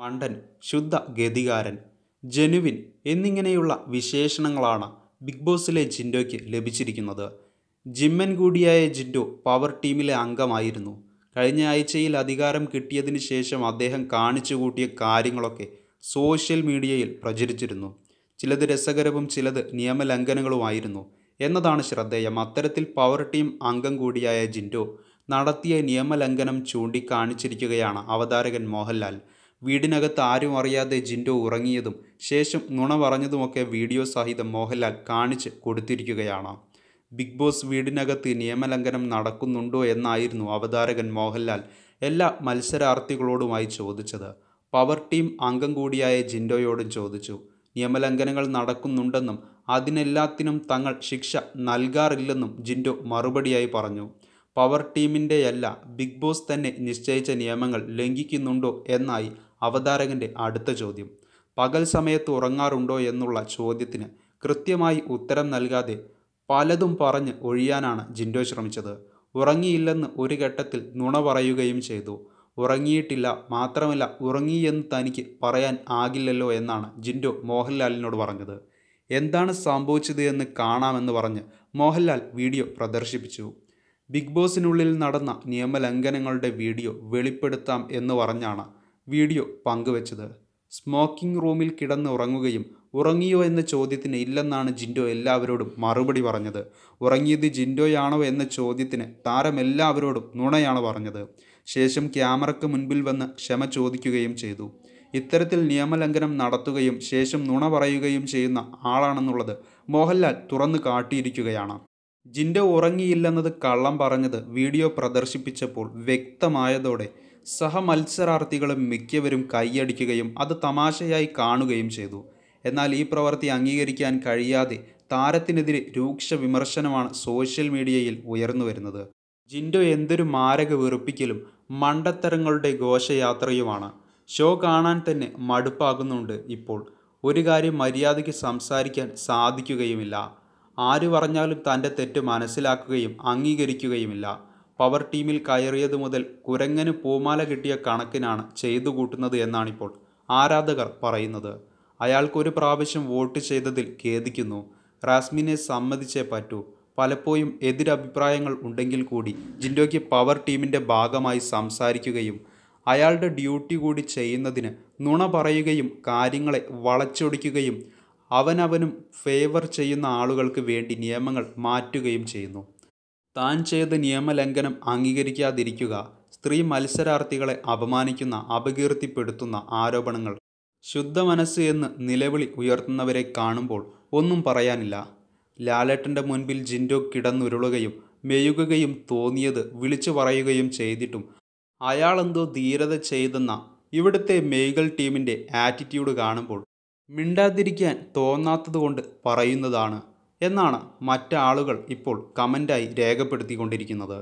മണ്ടൻ ശുദ്ധ ഗതികാരൻ ജനുവിൻ എന്നിങ്ങനെയുള്ള വിശേഷണങ്ങളാണ് ബിഗ് ബോസിലെ ജിൻഡോയ്ക്ക് ലഭിച്ചിരിക്കുന്നത് ജിമ്മൻ കൂടിയായ ജിൻഡോ പവർ ടീമിലെ അംഗമായിരുന്നു കഴിഞ്ഞ ആഴ്ചയിൽ അധികാരം കിട്ടിയതിന് ശേഷം അദ്ദേഹം കാണിച്ചു കൂട്ടിയ കാര്യങ്ങളൊക്കെ സോഷ്യൽ മീഡിയയിൽ പ്രചരിച്ചിരുന്നു ചിലത് രസകരവും ചിലത് നിയമലംഘനങ്ങളുമായിരുന്നു എന്നതാണ് ശ്രദ്ധേയം അത്തരത്തിൽ പവർ ടീം അംഗം കൂടിയായ ജിൻഡോ നടത്തിയ നിയമലംഘനം ചൂണ്ടിക്കാണിച്ചിരിക്കുകയാണ് അവതാരകൻ മോഹൻലാൽ വീടിനകത്ത് ആരും അറിയാതെ ജിൻഡോ ഉറങ്ങിയതും ശേഷം നുണ പറഞ്ഞതുമൊക്കെ വീഡിയോ സഹിതം മോഹൻലാൽ കാണിച്ച് കൊടുത്തിരിക്കുകയാണ് ബിഗ് ബോസ് വീടിനകത്ത് നിയമലംഘനം നടക്കുന്നുണ്ടോ എന്നായിരുന്നു അവതാരകൻ മോഹൻലാൽ എല്ലാ മത്സരാർത്ഥികളോടുമായി ചോദിച്ചത് പവർ ടീം അംഗം കൂടിയായ ജിൻഡോയോടും ചോദിച്ചു നിയമലംഘനങ്ങൾ നടക്കുന്നുണ്ടെന്നും അതിനെല്ലാത്തിനും തങ്ങൾ ശിക്ഷ നൽകാറില്ലെന്നും ജിൻഡോ മറുപടിയായി പറഞ്ഞു പവർ ടീമിൻ്റെയല്ല ബിഗ് ബോസ് തന്നെ നിശ്ചയിച്ച നിയമങ്ങൾ ലംഘിക്കുന്നുണ്ടോ എന്നായി അവതാരകൻ്റെ അടുത്ത ചോദ്യം പകൽ സമയത്ത് ഉറങ്ങാറുണ്ടോ എന്നുള്ള ചോദ്യത്തിന് കൃത്യമായി ഉത്തരം നൽകാതെ പലതും പറഞ്ഞ് ഒഴിയാനാണ് ജിൻഡോ ശ്രമിച്ചത് ഉറങ്ങിയില്ലെന്ന് ഒരു ഘട്ടത്തിൽ നുണ പറയുകയും ചെയ്തു ഉറങ്ങിയിട്ടില്ല മാത്രമല്ല ഉറങ്ങിയെന്ന് തനിക്ക് പറയാൻ ആകില്ലല്ലോ എന്നാണ് ജിൻഡോ മോഹൻലാലിനോട് പറഞ്ഞത് എന്താണ് സംഭവിച്ചത് എന്ന് കാണാമെന്ന് പറഞ്ഞ് മോഹൻലാൽ വീഡിയോ പ്രദർശിപ്പിച്ചു ബിഗ് ബോസിനുള്ളിൽ നടന്ന നിയമലംഘനങ്ങളുടെ വീഡിയോ വെളിപ്പെടുത്താം എന്ന് പറഞ്ഞാണ് വീഡിയോ പങ്കുവച്ചത് സ്മോക്കിംഗ് റൂമിൽ കിടന്നുറങ്ങുകയും ഉറങ്ങിയോ എന്ന ചോദ്യത്തിന് ഇല്ലെന്നാണ് ജിൻഡോ എല്ലാവരോടും മറുപടി പറഞ്ഞത് ഉറങ്ങിയത് ജിൻഡോയാണോ എന്ന ചോദ്യത്തിന് താരം എല്ലാവരോടും നുണയാണ് പറഞ്ഞത് ശേഷം ക്യാമറയ്ക്ക് മുൻപിൽ വന്ന് ക്ഷമ ചോദിക്കുകയും ചെയ്തു ഇത്തരത്തിൽ നിയമലംഘനം നടത്തുകയും ശേഷം നുണ പറയുകയും ചെയ്യുന്ന ആളാണെന്നുള്ളത് മോഹൻലാൽ തുറന്നു കാട്ടിയിരിക്കുകയാണ് ജിൻഡോ ഉറങ്ങിയില്ലെന്നത് കള്ളം പറഞ്ഞത് വീഡിയോ പ്രദർശിപ്പിച്ചപ്പോൾ വ്യക്തമായതോടെ സഹമത്സരാർത്ഥികളും മിക്കവരും കൈയടിക്കുകയും അത് തമാശയായി കാണുകയും ചെയ്തു എന്നാൽ ഈ പ്രവൃത്തി അംഗീകരിക്കാൻ കഴിയാതെ താരത്തിനെതിരെ രൂക്ഷ വിമർശനമാണ് സോഷ്യൽ മീഡിയയിൽ ഉയർന്നു വരുന്നത് ജിൻഡോ എന്തൊരു മാരക വെറുപ്പിക്കലും മണ്ടത്തരങ്ങളുടെ ഘോഷയാത്രയുമാണ് ഷോ കാണാൻ തന്നെ മടുപ്പാകുന്നുണ്ട് ഇപ്പോൾ ഒരു കാര്യം മര്യാദയ്ക്ക് സംസാരിക്കാൻ സാധിക്കുകയുമില്ല ആര് പറഞ്ഞാലും തൻ്റെ തെറ്റ് മനസ്സിലാക്കുകയും അംഗീകരിക്കുകയുമില്ല പവർ ടീമിൽ കയറിയതു മുതൽ കുരങ്ങന് പൂമാല കിട്ടിയ കണക്കിനാണ് ചെയ്തു കൂട്ടുന്നത് എന്നാണിപ്പോൾ ആരാധകർ പറയുന്നത് അയാൾക്കൊരു പ്രാവശ്യം വോട്ട് ചെയ്തതിൽ ഖേദിക്കുന്നു റാസ്മിനെ സമ്മതിച്ചേ പറ്റൂ പലപ്പോഴും എതിരഭിപ്രായങ്ങൾ ഉണ്ടെങ്കിൽ കൂടി ജിൻഡോയ്ക്ക് പവർ ടീമിൻ്റെ ഭാഗമായി സംസാരിക്കുകയും അയാളുടെ ഡ്യൂട്ടി കൂടി ചെയ്യുന്നതിന് നുണ പറയുകയും കാര്യങ്ങളെ വളച്ചൊടിക്കുകയും അവനവനും ഫേവർ ചെയ്യുന്ന ആളുകൾക്ക് വേണ്ടി നിയമങ്ങൾ മാറ്റുകയും ചെയ്യുന്നു താൻ ചെയ്ത നിയമലംഘനം അംഗീകരിക്കാതിരിക്കുക സ്ത്രീ മത്സരാർത്ഥികളെ അപമാനിക്കുന്ന അപകീർത്തിപ്പെടുത്തുന്ന ആരോപണങ്ങൾ ശുദ്ധ മനസ്സ് എന്ന് നിലവിളി ഉയർത്തുന്നവരെ കാണുമ്പോൾ ഒന്നും പറയാനില്ല ലാലേട്ടൻ്റെ മുൻപിൽ ജിൻഡോ കിടന്നുരുളുകയും മെഴുകുകയും തോന്നിയത് വിളിച്ചു പറയുകയും ചെയ്തിട്ടും അയാളെന്തോ ധീരത ചെയ്തെന്ന ഇവിടുത്തെ മെയ്കൾ ടീമിൻ്റെ ആറ്റിറ്റ്യൂഡ് കാണുമ്പോൾ മിണ്ടാതിരിക്കാൻ തോന്നാത്തതുകൊണ്ട് പറയുന്നതാണ് എന്നാണ് മറ്റാളുകൾ ഇപ്പോൾ കമൻ്റായി രേഖപ്പെടുത്തിക്കൊണ്ടിരിക്കുന്നത്